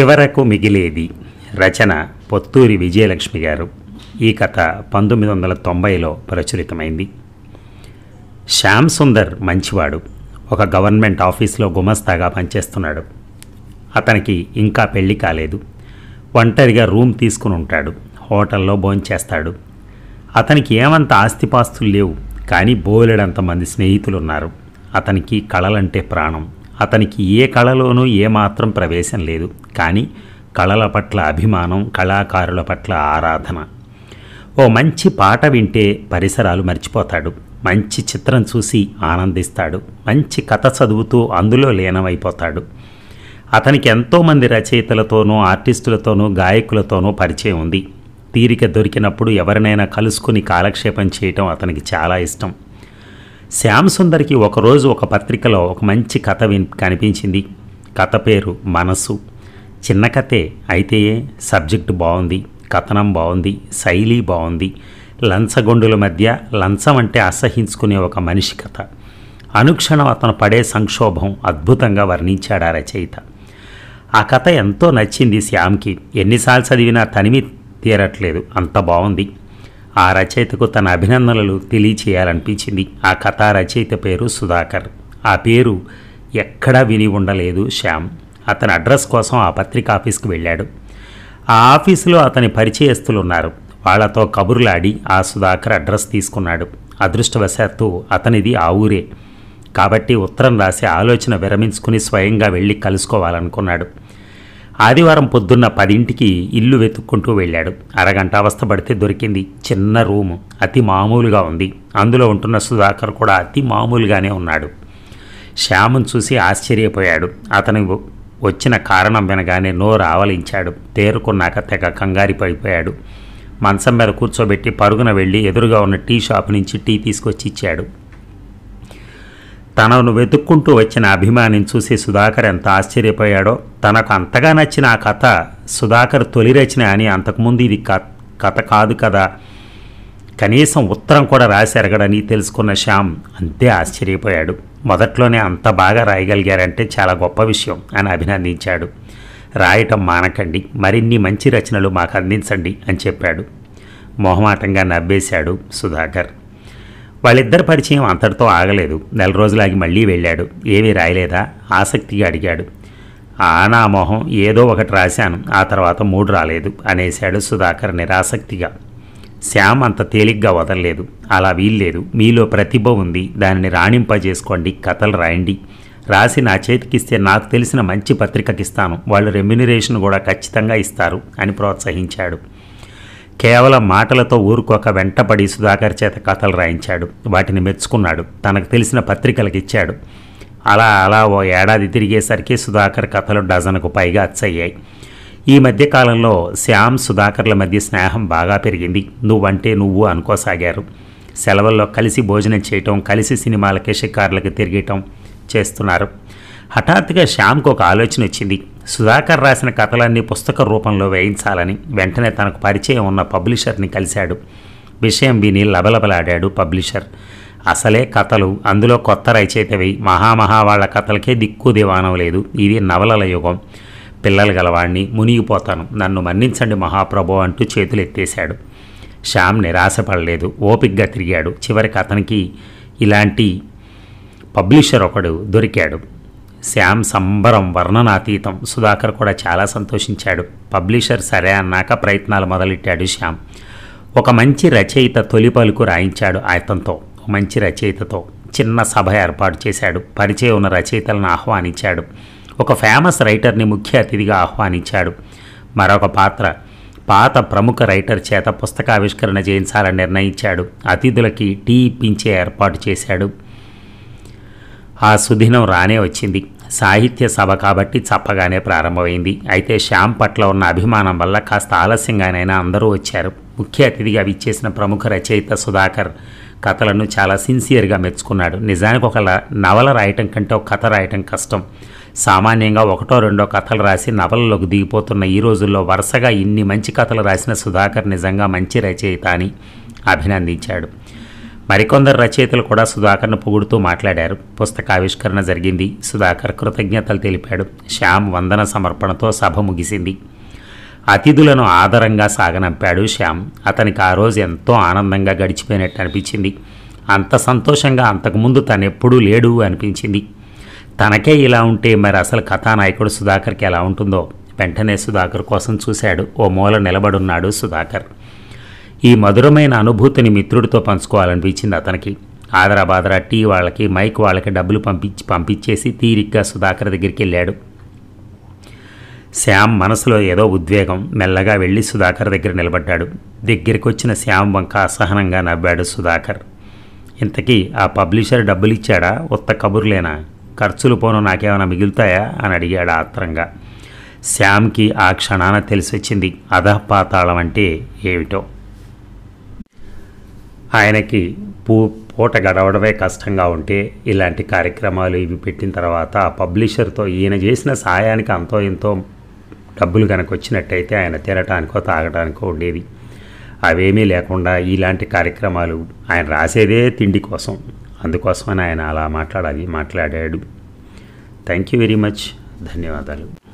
చివరకు మిగిలేది రచన పొత్తూరి విజయలక్ష్మి గారు ఈ కథ పంతొమ్మిది వందల తొంభైలో ప్రచురితమైంది శ్యామ్ సుందర్ మంచివాడు ఒక గవర్నమెంట్ ఆఫీస్లో గుమస్తాగా పనిచేస్తున్నాడు అతనికి ఇంకా పెళ్లి కాలేదు ఒంటరిగా రూమ్ తీసుకుని ఉంటాడు హోటల్లో భోంచేస్తాడు అతనికి ఏమంత ఆస్తిపాస్తులు లేవు కానీ బోలెడంత మంది స్నేహితులున్నారు అతనికి కళలంటే ప్రాణం అతనికి ఏ కళలోనూ ఏమాత్రం ప్రవేశం లేదు కానీ కళల పట్ల అభిమానం కళాకారుల పట్ల ఆరాధన ఓ మంచి పాట వింటే పరిసరాలు మర్చిపోతాడు మంచి చిత్రం చూసి ఆనందిస్తాడు మంచి కథ చదువుతూ అందులో లీనమైపోతాడు అతనికి ఎంతోమంది రచయితలతోనూ ఆర్టిస్టులతోనూ గాయకులతోనూ పరిచయం ఉంది తీరిక దొరికినప్పుడు ఎవరినైనా కలుసుకుని కాలక్షేపం చేయటం అతనికి చాలా ఇష్టం శ్యామ్ ఒకరోజు ఒక పత్రికలో ఒక మంచి కథ విన్ కనిపించింది కథ పేరు మనసు చిన్న కథే అయితే సబ్జెక్ట్ బాగుంది కథనం బాగుంది శైలి బాగుంది లంచగొండుల మధ్య లంచం అంటే అసహించుకునే ఒక మనిషి కథ అనుక్షణం అతను పడే సంక్షోభం అద్భుతంగా వర్ణించాడు ఆ రచయిత ఆ కథ ఎంతో నచ్చింది శ్యామ్కి ఎన్నిసార్లు చదివినా తనివి తీరట్లేదు అంత బాగుంది ఆ రచయితకు తన అభినందనలు తెలియచేయాలనిపించింది ఆ కథా రచయిత పేరు సుధాకర్ ఆ పేరు ఎక్కడా విని ఉండలేదు శ్యామ్ అతని అడ్రస్ కోసం ఆ పత్రిక ఆఫీస్కి వెళ్ళాడు ఆ ఆఫీసులో అతని పరిచయస్తులు ఉన్నారు వాళ్లతో కబుర్లాడి ఆ సుధాకర్ అడ్రస్ తీసుకున్నాడు అదృష్టవశాత్తు అతనిది ఆ ఊరే కాబట్టి ఉత్తరం రాసి ఆలోచన విరమించుకుని స్వయంగా వెళ్ళి కలుసుకోవాలనుకున్నాడు ఆదివారం పొద్దున్న పదింటికి ఇల్లు వెతుక్కుంటూ వెళ్ళాడు అరగంట అవస్థపడితే దొరికింది చిన్న రూము అతి మామూలుగా ఉంది అందులో ఉంటున్న సుధాకర్ కూడా అతి మామూలుగానే ఉన్నాడు శ్యామును చూసి ఆశ్చర్యపోయాడు అతను వచ్చిన కారణం వినగానే నోరు ఆవలించాడు తేరుకున్నాక తెగ కంగారి పడిపోయాడు మంచం మీద కూర్చోబెట్టి పరుగున వెళ్ళి ఎదురుగా ఉన్న టీ షాప్ నుంచి టీ తీసుకొచ్చి ఇచ్చాడు తనను వెతుక్కుంటూ వచ్చిన అభిమానిని చూసి సుధాకర్ ఎంత ఆశ్చర్యపోయాడో తనకు అంతగా నచ్చిన ఆ కథ సుధాకర్ తొలి రచన అని అంతకుముందు ఇది కథ కాదు కదా కనీసం ఉత్తరం కూడా రాసి తెలుసుకున్న శ్యామ్ అంతే ఆశ్చర్యపోయాడు మొదట్లోనే అంత బాగా రాయగలిగారంటే చాలా గొప్ప విషయం అని అభినందించాడు రాయటం మానకండి మరిన్ని మంచి రచనలు మాకు అందించండి అని చెప్పాడు మొహమాటంగా నవ్వేశాడు సుధాకర్ వాళ్ళిద్దరి పరిచయం అంతటితో ఆగలేదు నెల రోజులాగి మళ్ళీ వెళ్ళాడు ఏమీ రాయలేదా ఆసక్తిగా అడిగాడు ఆ నా మొహం ఏదో ఒకటి రాశాను ఆ తర్వాత మూడు రాలేదు అనేశాడు సుధాకర్ నిరాసక్తిగా శ్యామ్ అంత తేలిగ్గా వదలలేదు అలా వీల్లేదు మీలో ప్రతిభ ఉంది దానిని రాణింపజేసుకోండి కథలు రాయండి రాసి నా చేతికిస్తే నాకు తెలిసిన మంచి పత్రికకిస్తాను వాళ్ళు రెమ్యునరేషన్ కూడా ఖచ్చితంగా ఇస్తారు అని ప్రోత్సహించాడు కేవలం మాటలతో ఊరుకోక వెంటపడి సుధాకర్ చేత కథలు రాయించాడు వాటిని మెచ్చుకున్నాడు తనకు తెలిసిన పత్రికలకు ఇచ్చాడు అలా అలా ఓ ఏడాది తిరిగేసరికి సుధాకర్ కథలు డజన్కు పైగా అచ్చయ్యాయి ఈ మధ్యకాలంలో శ్యామ్ సుధాకర్ల మధ్య స్నేహం బాగా పెరిగింది నువ్వంటే నువ్వు అనుకోసాగారు సెలవుల్లో కలిసి భోజనం చేయటం కలిసి సినిమాలకి షికార్లకి తిరగటం చేస్తున్నారు హఠాత్తుగా శ్యామ్కు ఒక ఆలోచన వచ్చింది సుధాకర్ రాసిన కథలన్నీ పుస్తక రూపంలో వేయించాలని వెంటనే తనకు పరిచయం ఉన్న పబ్లిషర్ని కలిశాడు విషయం విని లబలబలాడాడు పబ్లిషర్ అసలే కథలు అందులో కొత్త రచయితవి మహామహా వాళ్ళ కథలకే దిక్కు దివానం లేదు ఇది నవలల యుగం పిల్లలు గలవాణ్ణి మునిగిపోతాను నన్ను మన్నించండి మహాప్రభు అంటూ చేతులు ఎత్తేశాడు శ్యామ్ నిరాశపడలేదు ఓపిక్గా తిరిగాడు చివరికి అతనికి ఇలాంటి పబ్లిషర్ ఒకడు దొరికాడు శ్యామ్ సంబరం వర్ణనాతీతం సుధాకర్ కూడా చాలా సంతోషించాడు పబ్లిషర్ సరే అన్నాక ప్రయత్నాలు మొదలెట్టాడు శ్యామ్ ఒక మంచి రచయిత తొలి పలుకు రాయించాడు ఆయతంతో మంచి రచయితతో చిన్న సభ ఏర్పాటు చేశాడు పరిచయం ఉన్న రచయితలను ఆహ్వానించాడు ఒక ఫేమస్ రైటర్ని ముఖ్య అతిథిగా ఆహ్వానించాడు మరొక పాత్ర పాత ప్రముఖ రైటర్ చేత పుస్తకావిష్కరణ చేయించాలని నిర్ణయించాడు అతిథులకి టీ ఇప్పించే ఏర్పాటు చేశాడు ఆ సుదినం రానే వచ్చింది సాహిత్య సభ కాబట్టి చప్పగానే ప్రారంభమైంది అయితే శ్యామ్ పట్ల ఉన్న అభిమానం వల్ల కాస్త ఆలస్యంగానైనా అందరూ వచ్చారు ముఖ్య అతిథిగా విచ్చేసిన ప్రముఖ రచయిత సుధాకర్ కథలను చాలా సిన్సియర్గా మెచ్చుకున్నాడు నిజానికి ఒక నవల రాయటం కంటే ఒక కథ రాయటం కష్టం సామాన్యంగా ఒకటో రెండో కథలు రాసి నవలలోకి దిగిపోతున్న ఈ రోజుల్లో వరుసగా ఇన్ని మంచి కథలు రాసిన సుధాకర్ నిజంగా మంచి రచయిత అని అభినందించాడు మరికొందరు రచయితలు కూడా సుధాకర్ను పొగుడుతూ మాట్లాడారు పుస్తకావిష్కరణ జరిగింది సుధాకర్ కృతజ్ఞతలు తెలిపాడు శ్యామ్ వందన సమర్పణతో సభ ముగిసింది అతిథులను ఆదరంగా సాగనంపాడు శ్యామ్ అతనికి ఆ రోజు ఎంతో ఆనందంగా గడిచిపోయినట్టు అనిపించింది అంత సంతోషంగా అంతకుముందు తనెప్పుడూ లేడు అనిపించింది తనకే ఇలా ఉంటే మరి అసలు కథానాయకుడు సుధాకర్కి ఎలా ఉంటుందో వెంటనే సుధాకర్ కోసం చూశాడు ఓ మూల నిలబడున్నాడు సుధాకర్ ఈ మధురమైన అనుభూతిని మిత్రుడితో పంచుకోవాలనిపించింది అతనికి ఆదరాబాదరా టీ వాళ్ళకి మైక్ వాళ్ళకి డబ్బులు పంపించి పంపించేసి తీరిగ్గా సుధాకర్ దగ్గరికి వెళ్ళాడు శ్యామ్ మనసులో ఏదో ఉద్వేగం మెల్లగా వెళ్ళి సుధాకర్ దగ్గర నిలబడ్డాడు దగ్గరికి వచ్చిన శ్యామ్ వంక అసహనంగా నవ్వాడు సుధాకర్ ఇంతకీ ఆ పబ్లిషర్ డబ్బులు ఇచ్చాడా ఉత్త కబుర్లేనా ఖర్చులు పోను నాకేమైనా మిగులుతాయా అని అడిగాడు ఆత్రంగా శ్యామ్కి ఆ క్షణాన తెలిసి వచ్చింది అధపాతాళం అంటే ఏమిటో ఆయనకి పూ పూట గడవడమే కష్టంగా ఉంటే ఇలాంటి కార్యక్రమాలు ఇవి పెట్టిన తర్వాత ఆ పబ్లిషర్తో ఈయన చేసిన సాయానికి అంతో ఎంతో డబ్బులు కనుక వచ్చినట్టయితే ఆయన తినటానికో తాగటానికో ఉండేది అవేమీ లేకుండా ఇలాంటి కార్యక్రమాలు ఆయన రాసేదే తిండి కోసం అందుకోసమని ఆయన అలా మాట్లాడాలి మాట్లాడాడు థ్యాంక్ యూ వెరీ మచ్ ధన్యవాదాలు